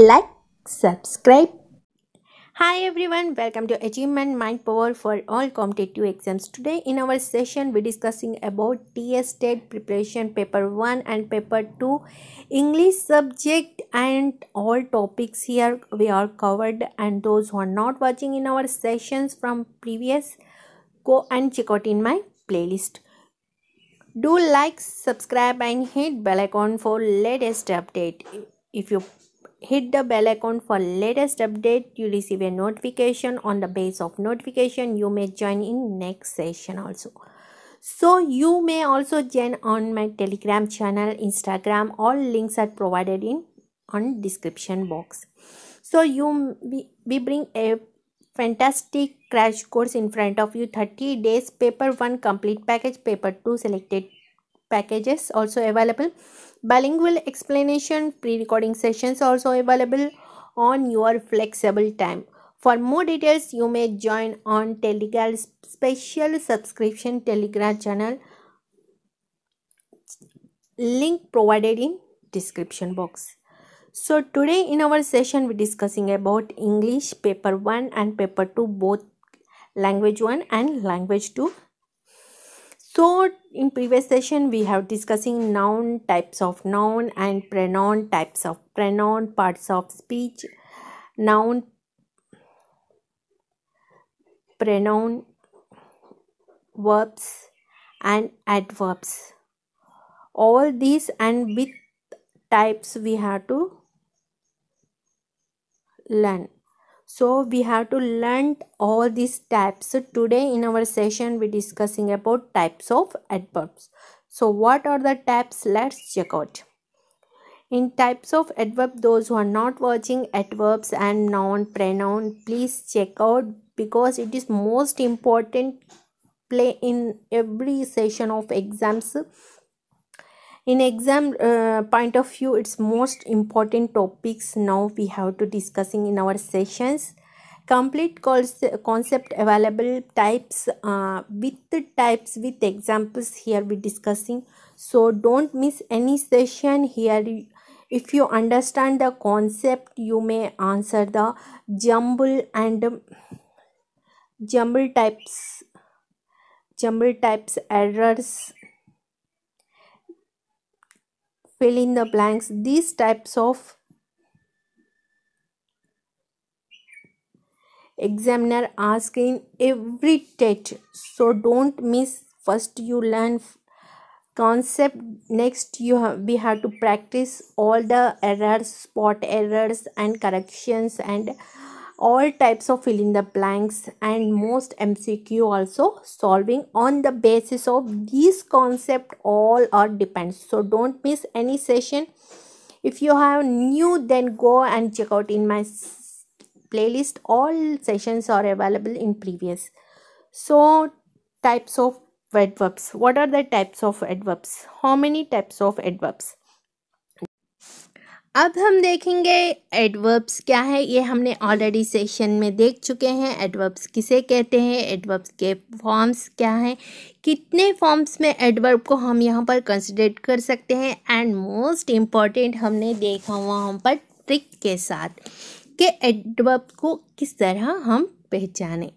like subscribe hi everyone welcome to achievement mind power for all competitive exams today in our session we're discussing about ts state preparation paper 1 and paper 2 english subject and all topics here we are covered and those who are not watching in our sessions from previous go and check out in my playlist do like subscribe and hit bell icon for latest update if you hit the bell icon for latest update you receive a notification on the base of notification you may join in next session also so you may also join on my telegram channel instagram all links are provided in on description box so you we bring a fantastic crash course in front of you 30 days paper 1 complete package paper 2 selected packages also available bilingual explanation pre-recording sessions also available on your flexible time for more details you may join on telegram special subscription telegram channel link provided in description box so today in our session we're discussing about english paper 1 and paper 2 both language 1 and language 2 so in previous session we have discussing noun types of noun and pronoun types of pronoun parts of speech noun pronoun verbs and adverbs all these and with types we have to learn so we have to learn all these types so today in our session we discussing about types of adverbs so what are the types let's check out in types of adverb those who are not watching adverbs and noun pronoun please check out because it is most important play in every session of exams in exam uh, point of view its most important topics now we have to discussing in our sessions complete concept available types uh, with the types with examples here we discussing so don't miss any session here if you understand the concept you may answer the jumble and um, jumble types jumble types errors fill in the blanks these types of examiner ask in every test so don't miss first you learn concept next you have we have to practice all the errors spot errors and corrections and all types of fill in the blanks and most MCQ also solving on the basis of these concept all are depends. So don't miss any session. If you have new then go and check out in my playlist. All sessions are available in previous. So types of adverbs. What are the types of adverbs? How many types of adverbs? अब हम देखेंगे adverbs क्या है ये हमने already session में देख चुके हैं एडवर्ब्स किसे कहते हैं एडवर्ब्स के फॉर्म्स क्या हैं कितने फॉर्म्स में एडवर्ब को हम यहाँ पर कंसिडर कर सकते हैं एंड मोस्ट इम्पॉर्टेंट हमने देखा हुआ हम पर ट्रिक के साथ कि एडवर्ब को किस तरह हम पहचाने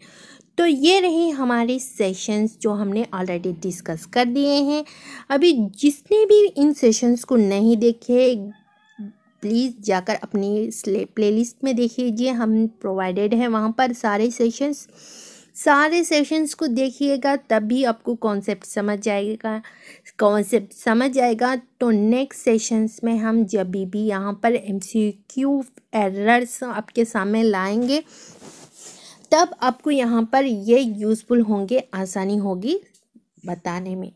तो ये रहे हमारे सेशंस जो हमने ऑलरेडी डिस्कस कर दिए हैं अभी जिसने भी इन सेशंस को नहीं देखे प्लीज़ जाकर अपनी प्लेलिस्ट में देख लीजिए हम प्रोवाइडेड हैं वहाँ पर सारे सेशंस सारे सेशंस को देखिएगा तभी आपको कॉन्सेप्ट समझ जाएगा कॉन्सेप्ट समझ जाएगा तो नेक्स्ट सेशंस में हम जब भी यहाँ पर एमसीक्यू एरर्स आपके सामने लाएंगे तब आपको यहाँ पर ये यूज़फुल होंगे आसानी होगी बताने में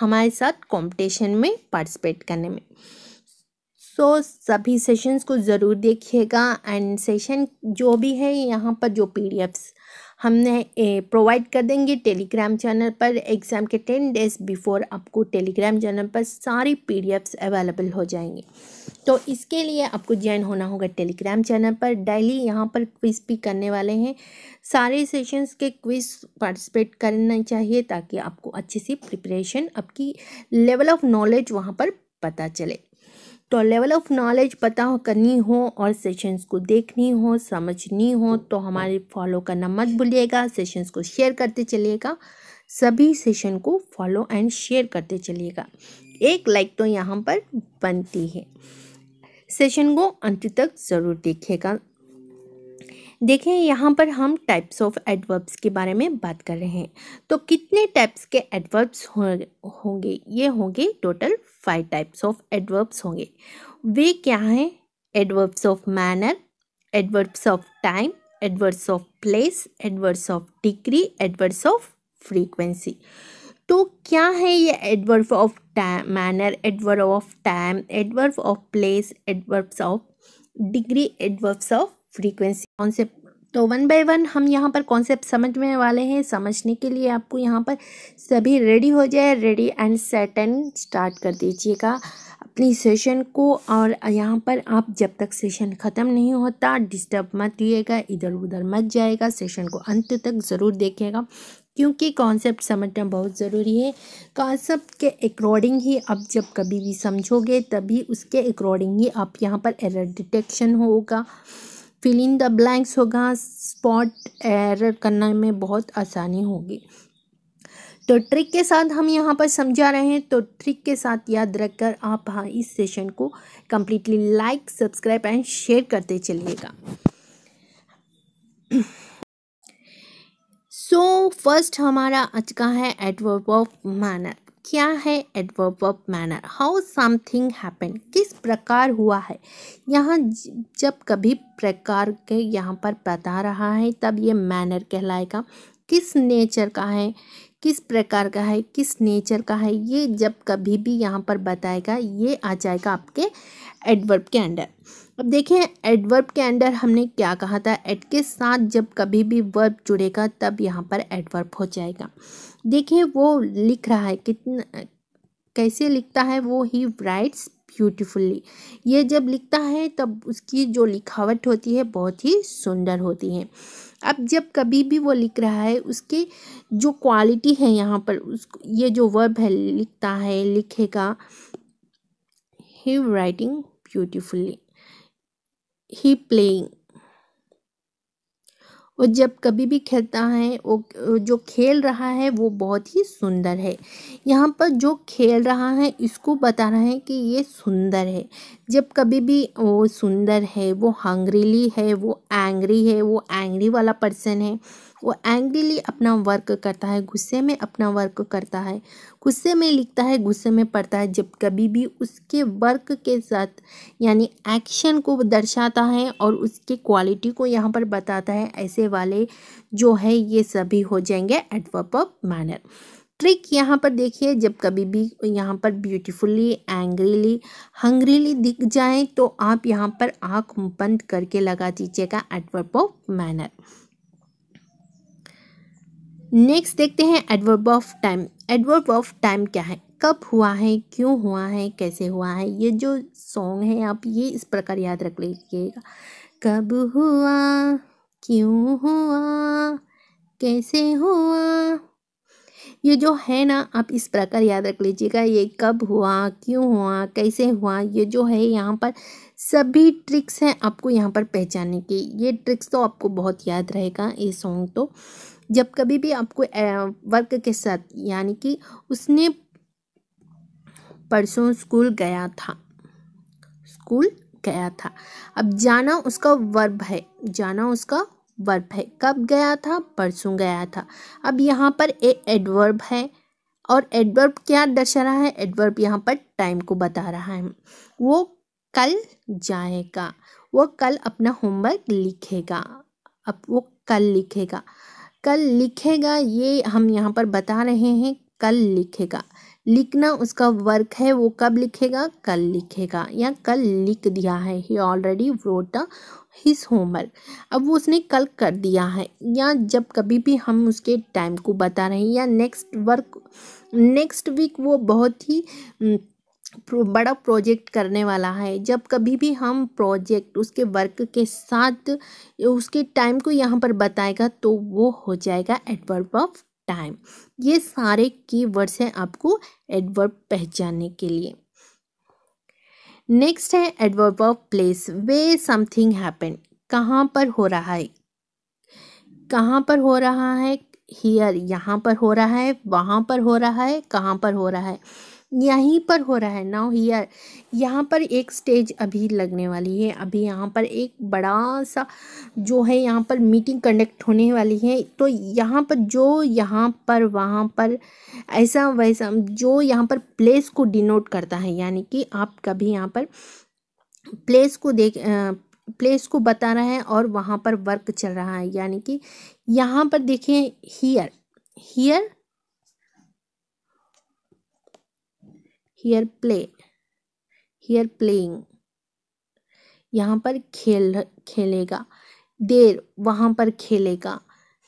हमारे साथ कंपटीशन में पार्टिसिपेट करने में सो तो so, सभी सेशंस को ज़रूर देखिएगा एंड सेशन जो भी है यहाँ पर जो पी हमने प्रोवाइड कर देंगे टेलीग्राम चैनल पर एग्ज़ाम के टेन डेज बिफोर आपको टेलीग्राम चैनल पर सारी पीडीएफ्स अवेलेबल हो जाएंगे तो इसके लिए आपको ज्वाइन होना होगा टेलीग्राम चैनल पर डेली यहाँ पर क्विज भी करने वाले हैं सारे सेशंस के क्विज पार्टिसिपेट करना चाहिए ताकि आपको अच्छे से प्रिपरेशन आपकी लेवल ऑफ नॉलेज वहाँ पर पता चले तो लेवल ऑफ नॉलेज पता हो करनी हो और सेशंस को देखनी हो समझनी हो तो हमारे फॉलो करना मत भूलिएगा सेशंस को शेयर करते चलिएगा सभी सेशन को फॉलो एंड शेयर करते चलिएगा एक लाइक तो यहाँ पर बनती है सेशन को अंत तक ज़रूर देखिएगा देखें यहाँ पर हम टाइप्स ऑफ एडवर्ब्स के बारे में बात कर रहे हैं तो कितने टाइप्स के एडवर्ब्स होंगे ये होंगे total five types of adverbs होंगे वे क्या हैं adverbs of manner adverbs of time adverbs of place adverbs of degree adverbs of frequency तो क्या है ये adverb of time manner adverb of time adverb of place adverbs of degree adverbs of frequency concept तो one by one हम यहाँ पर concept समझने वाले हैं समझने के लिए आपको यहाँ पर सभी रेडी हो जाए ready and set and start कर दीजिएगा अपनी सेशन को और यहाँ पर आप जब तक सेशन ख़त्म नहीं होता डिस्टर्ब मत दिएगा इधर उधर मत जाएगा सेशन को अंत तक ज़रूर देखिएगा क्योंकि कॉन्सेप्ट समझना बहुत ज़रूरी है कॉन्सेप्ट के अकॉर्डिंग ही आप जब कभी भी समझोगे तभी उसके अकॉर्डिंग ही आप यहाँ पर एरर डिटेक्शन होगा फिल इन द ब्लैंक्स होगा स्पॉट एरर करने में बहुत आसानी होगी तो ट्रिक के साथ हम यहाँ पर समझा रहे हैं तो ट्रिक के साथ याद रखकर आप हाँ इस सेशन को completely like subscribe and share करते चलिएगा सो so, फर्स्ट हमारा आज का है एडवर्ब ऑफ मैनर क्या है adverb of manner how something happen किस प्रकार हुआ है यहाँ जब कभी प्रकार के यहाँ पर बता रहा है तब ये मैनर कहलाएगा किस नेचर का है किस प्रकार का है किस नेचर का है ये जब कभी भी यहाँ पर बताएगा ये आ जाएगा आपके एडवर्ब के अंडर अब देखें एडवर्ब के अंडर हमने क्या कहा था एड के साथ जब कभी भी वर्ब जुड़ेगा तब यहाँ पर एडवर्ब हो जाएगा देखिए वो लिख रहा है कितना कैसे लिखता है वो ही राइट्स ब्यूटिफुल्ली ये जब लिखता है तब उसकी जो लिखावट होती है बहुत ही सुंदर होती है अब जब कभी भी वो लिख रहा है उसके जो क्वालिटी है यहाँ पर उस ये जो वर्ब है लिखता है लिखेगा ही राइटिंग ब्यूटिफुल्ली ही प्लेइंग और जब कभी भी खेलता है वो जो खेल रहा है वो बहुत ही सुंदर है यहाँ पर जो खेल रहा है इसको बता रहा है कि ये सुंदर है जब कभी भी वो सुंदर है वो हंग्रीली है वो एंग्री है वो एंग्री वाला पर्सन है वो एंग्रीली अपना वर्क करता है गुस्से में अपना वर्क करता है गुस्से में लिखता है गुस्से में पढ़ता है जब कभी भी उसके वर्क के साथ यानी एक्शन को दर्शाता है और उसके क्वालिटी को यहाँ पर बताता है ऐसे वाले जो है ये सभी हो जाएंगे एडवर्प ऑफ मैनर ट्रिक यहाँ पर देखिए जब कभी भी यहाँ पर ब्यूटीफुली एंग्रीली हंग्रीली दिख जाए तो आप यहाँ पर आँख बंद करके लगा दीजिएगा एडवर्प ऑफ मैनर नेक्स्ट देखते हैं adverb of time adverb of time क्या है कब हुआ है क्यों हुआ है कैसे हुआ है ये जो सॉन्ग है आप ये इस प्रकार याद रख लीजिएगा कब हुआ क्यों हुआ कैसे हुआ ये जो है ना आप इस प्रकार याद रख लीजिएगा ये कब हुआ क्यों हुआ कैसे हुआ ये जो है यहाँ पर सभी ट्रिक्स हैं आपको यहाँ पर पहचानने की ये ट्रिक्स तो आपको बहुत याद रहेगा ये सॉन्ग तो जब कभी भी आपको वर्क के साथ यानी कि उसने परसों स्कूल गया था स्कूल गया था अब जाना उसका वर्ब है जाना उसका वर्ब है कब गया था परसों गया था अब यहाँ पर ए एडवर्ब है और एडवर्ब क्या दर्शा रहा है एडवर्ब यहाँ पर टाइम को बता रहा है वो कल जाएगा वो कल अपना होमवर्क लिखेगा अब वो कल लिखेगा कल लिखेगा ये हम यहाँ पर बता रहे हैं कल लिखेगा लिखना उसका वर्क है वो कब लिखेगा कल लिखेगा या कल लिख दिया है ही ऑलरेडी वोट हिज होमवर्क अब वो उसने कल कर दिया है या जब कभी भी हम उसके टाइम को बता रहे हैं या नेक्स्ट वर्क नेक्स्ट वीक वो बहुत ही बड़ा प्रोजेक्ट करने वाला है जब कभी भी हम प्रोजेक्ट उसके वर्क के साथ उसके टाइम को यहाँ पर बताएगा तो वो हो जाएगा एडवर्ब ऑफ टाइम ये सारे की वर्ड्स हैं आपको एडवर्ब पहचानने के लिए नेक्स्ट है adverb of place where something happen कहाँ पर हो रहा है कहाँ पर हो रहा है हियर यहाँ पर हो रहा है वहाँ पर हो रहा है कहाँ पर हो रहा है यहीं पर हो रहा है नाउ हियर यहाँ पर एक स्टेज अभी लगने वाली है अभी यहाँ पर एक बड़ा सा जो है यहाँ पर मीटिंग कंडक्ट होने वाली है तो यहाँ पर जो यहाँ पर वहाँ पर ऐसा वैसा जो यहाँ पर प्लेस को डिनोट करता है यानी कि आप कभी यहाँ पर प्लेस को देख आ, प्लेस को बता रहा है और वहाँ पर वर्क चल रहा है यानी कि यहाँ पर देखें here here here play here playing यहाँ पर खेल खेलेगा देर वहाँ पर खेलेगा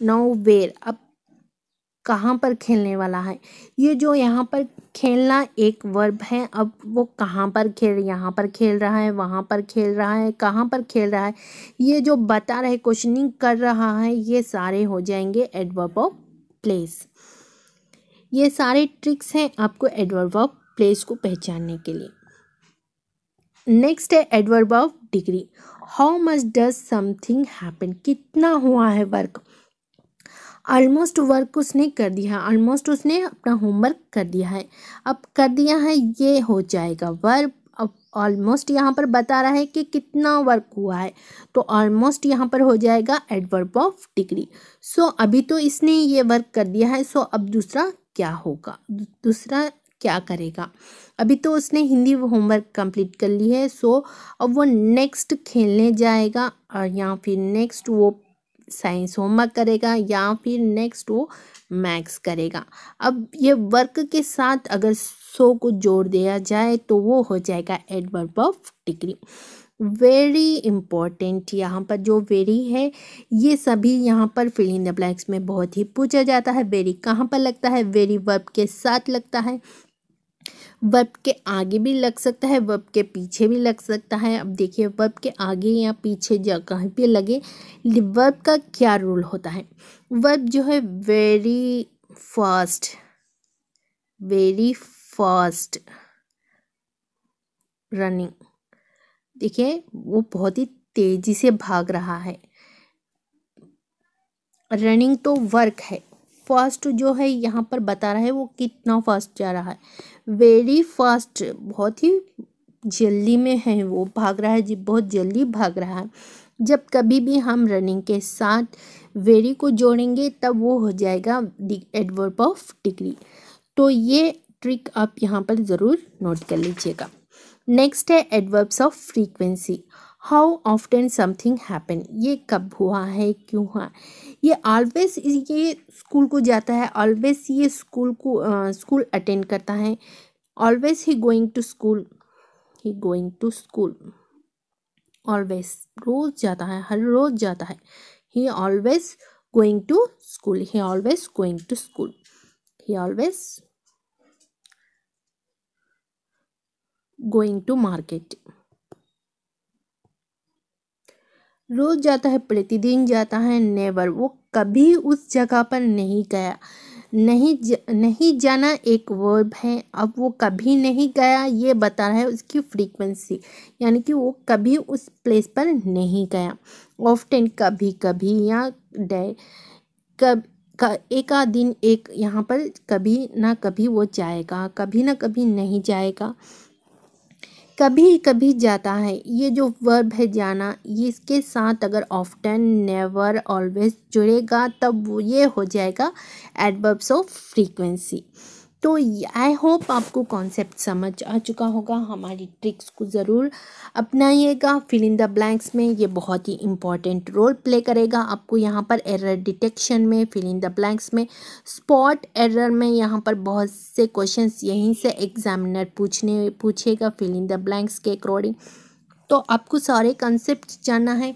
नाउ वेर अब कहाँ पर खेलने वाला है ये जो यहाँ पर खेलना एक वर्ब है अब वो कहाँ पर खेल यहाँ पर खेल रहा है वहाँ पर खेल रहा है कहाँ पर खेल रहा है ये जो बता रहे क्वेश्चनिंग कर रहा है ये सारे हो जाएंगे एडवर्ब ऑफ प्लेस ये सारे ट्रिक्स हैं आपको एडवर्ब ऑफ प्लेस को पहचानने के लिए नेक्स्ट है adverb of degree how much does something happen कितना हुआ है वर्क ऑलमोस्ट वर्क उसने कर दिया है ऑलमोस्ट उसने अपना होमवर्क कर दिया है अब कर दिया है ये हो जाएगा वर्क अब ऑलमोस्ट यहाँ पर बता रहा है कि कितना वर्क हुआ है तो ऑलमोस्ट यहाँ पर हो जाएगा एडवर्ब ऑफ डिग्री सो अभी तो इसने ये वर्क कर दिया है सो so अब दूसरा क्या होगा दूसरा क्या करेगा अभी तो उसने हिंदी होमवर्क कंप्लीट कर ली है सो अब वो नेक्स्ट खेलने जाएगा और या फिर नेक्स्ट वो साइंस होमवर्क करेगा या फिर नेक्स्ट वो मैथ्स करेगा अब ये वर्क के साथ अगर सो को जोड़ दिया जाए तो वो हो जाएगा adverb of degree very important यहाँ पर जो वेरी है ये सभी यहाँ पर फिलिंग द ब्लैक्स में बहुत ही पूछा जाता है वेरी कहाँ पर लगता है वेरी वर्ब के साथ लगता है वर्ब के आगे भी लग सकता है वर्ब के पीछे भी लग सकता है अब देखिए वर्ब के आगे या पीछे या कहीं पे लगे वर्ब का क्या रोल होता है वर्ब जो है very fast very fast running देखिए वो बहुत ही तेज़ी से भाग रहा है रनिंग तो वर्क है फास्ट जो है यहाँ पर बता रहा है वो कितना फास्ट जा रहा है वेरी फास्ट बहुत ही जल्दी में है वो भाग रहा है जी बहुत जल्दी भाग रहा है जब कभी भी हम रनिंग के साथ वेरी को जोड़ेंगे तब वो हो जाएगा एडवर्ब ऑफ डिग्री तो ये ट्रिक आप यहाँ पर ज़रूर नोट कर लीजिएगा नेक्स्ट है adverbs of frequency how often something happen ये कब हुआ है क्यों हुआ ये ऑलवेज ये स्कूल को जाता है ऑलवेज ये स्कूल को स्कूल अटेंड करता है always he going to school he going to school always रोज़ जाता है हर रोज़ जाता है he always going to school he always going to school he always going to market रोज़ जाता है प्रतिदिन जाता है नेवर वो कभी उस जगह पर नहीं गया नहीं ज, नहीं जाना एक वर्ब है अब वो कभी नहीं गया ये बता रहा है उसकी फ्रीक्वेंसी यानी कि वो कभी उस प्लेस पर नहीं गया ऑफ्टेन कभी कभी या डे कब का एक आध दिन एक यहाँ पर कभी ना कभी वो जाएगा कभी ना कभी नहीं जाएगा कभी कभी जाता है ये जो वर्ब है जाना ये इसके साथ अगर ऑफ्टन नेवर ऑलवेज जुड़ेगा तब वो ये हो जाएगा एडवर्ब्स ऑफ फ्रीक्वेंसी तो आई होप आपको कॉन्सेप्ट समझ आ चुका होगा हमारी ट्रिक्स को ज़रूर अपनाइएगा फिल इन द ब्लैंक्स में ये बहुत ही इंपॉर्टेंट रोल प्ले करेगा आपको यहाँ पर एरर डिटेक्शन में फिल इन द ब्लैंक्स में स्पॉट एरर में यहाँ पर बहुत से क्वेश्चंस यहीं से एग्जामिनर पूछने पूछेगा फिल इन द ब्लैंक्स के अकॉर्डिंग तो आपको सारे कॉन्सेप्ट जानना है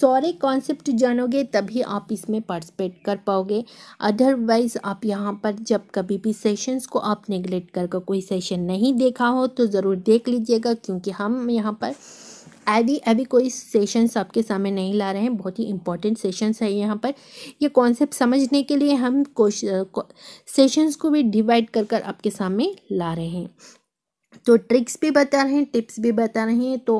सारे कॉन्सेप्ट जानोगे तभी आप इसमें पार्टिसिपेट कर पाओगे अदरवाइज़ आप यहाँ पर जब कभी भी सेशंस को आप नेगलेक्ट करके कोई सेशन नहीं देखा हो तो ज़रूर देख लीजिएगा क्योंकि हम यहाँ पर अभी अभी कोई सेशंस आपके सामने नहीं ला रहे हैं बहुत ही इंपॉर्टेंट सेशंस है यहाँ पर ये कॉन्सेप्ट समझने के लिए हम सेशंस को भी डिवाइड कर कर आपके सामने ला रहे हैं तो ट्रिक्स भी बता रहे हैं टिप्स भी बता रहे हैं तो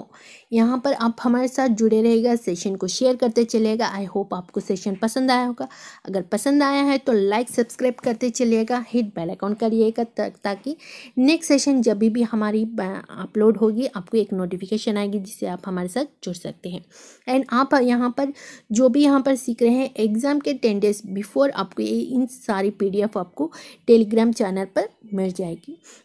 यहाँ पर आप हमारे साथ जुड़े रहेगा सेशन को शेयर करते चलेगा आई होप आपको सेशन पसंद आया होगा अगर पसंद आया है तो लाइक सब्सक्राइब करते चलिएगा हिट बेल अकाउंट करिएगा ताकि नेक्स्ट सेशन जब भी हमारी अपलोड होगी आपको एक नोटिफिकेशन आएगी जिससे आप हमारे साथ जुड़ सकते हैं एंड आप यहाँ पर जो भी यहाँ पर सीख रहे हैं एग्ज़ाम के टेन डेज बिफोर आपको इन सारी पी आपको टेलीग्राम चैनल पर मिल जाएगी